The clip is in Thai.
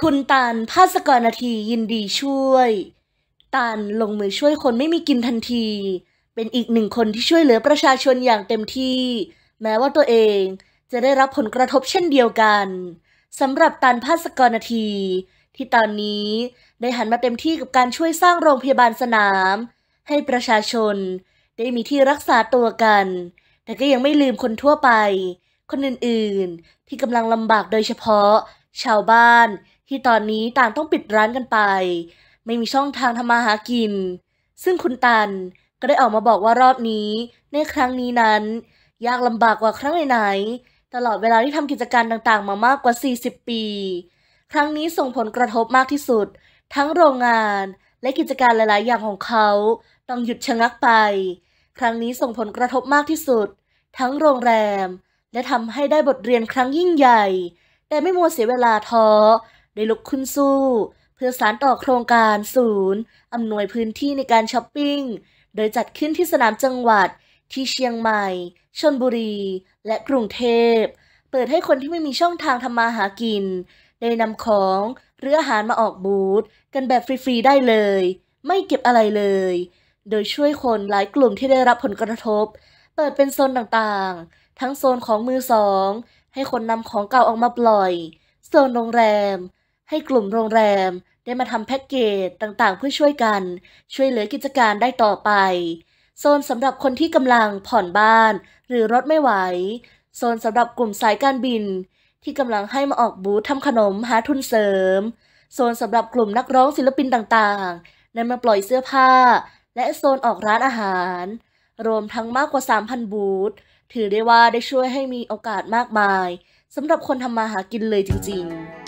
คุณตาลภาสกรนาทียินดีช่วยตาลลงมือช่วยคนไม่มีกินทันที เป็นอีกหนึ่งคนที่ช่วยเหลือประชาชนอย่างเต็มที่ แม้ว่าตัวเองจะได้รับผลกระทบเช่นเดียวกันสำหรับตาลภาสกรนาที ที่ตอนนี้ได้หันมาเต็มที่กับการช่วยสร้างโรงพยาบาลสนาม ให้ประชาชนได้มีที่รักษาตัวกัน แต่ก็ยังไม่ลืมคนทั่วไป คนอื่นๆที่กำลังลำบากโดยเฉพาะ ชาวบ้านที่ตอนนี้ต่างต้องปิดร้านกันไป ไม่มีช่องทางทำมาหากิน ซึ่งคุณตันก็ได้ออกมาบอกว่ารอบนี้ ในครั้งนี้นั้น ยากลำบากกว่าครั้งไหนๆตลอดเวลาที่ทำกิจการต่างๆ มามากกว่า 40 ปี ครั้งนี้ส่งผลกระทบมากที่สุด ทั้งโรงงานและกิจการหลายๆ อย่างของเขา ต้องหยุดชะงักไป ครั้งนี้ส่งผลกระทบมากที่สุด ทั้งโรงแรม และทำให้ได้บทเรียนครั้งยิ่งใหญ่ แต่ไม่มัวเสียเวลาท้อได้ลุกขึ้นสู้ เพื่อสารต่อโครงการศูนย์อำนวยพื้นที่ในการช้อปปิ้ง โดยจัดขึ้นที่สนามจังหวัด ที่เชียงใหม่ ชนบุรี และกรุงเทพ เปิดให้คนที่ไม่มีช่องทางทำมาหากิน ได้นำของ หรืออาหารมาออกบูธกันแบบฟรี ๆ ได้เลย ไม่เก็บอะไรเลย โดยช่วยคนหลายกลุ่มที่ได้รับผลกระทบ เปิดเป็นโซนต่างๆ ทั้งโซนของมือสอง ให้คนนำของเก่าออกมาปล่อยโซนโรงแรมให้กลุ่มโรงแรมได้มาทำแพ็กเกจต่างๆ เพื่อช่วยกัน ช่วยเหลือกิจการได้ต่อไป โซนสำหรับคนที่กำลังผ่อนบ้าน หรือรถไม่ไหว โซนสำหรับกลุ่มสายการบิน ที่กำลังให้มาออกบูธทำขนมหาทุนเสริม โซนสำหรับกลุ่มนักร้องศิลปินต่างๆนำมาปล่อยเสื้อผ้า และโซนออกร้านอาหารรวมทั้งมากกว่า 3,000 บูธถือได้ว่าได้ช่วยให้มีโอกาสมากมายสำหรับคนทำมาหากินเลยจริงๆ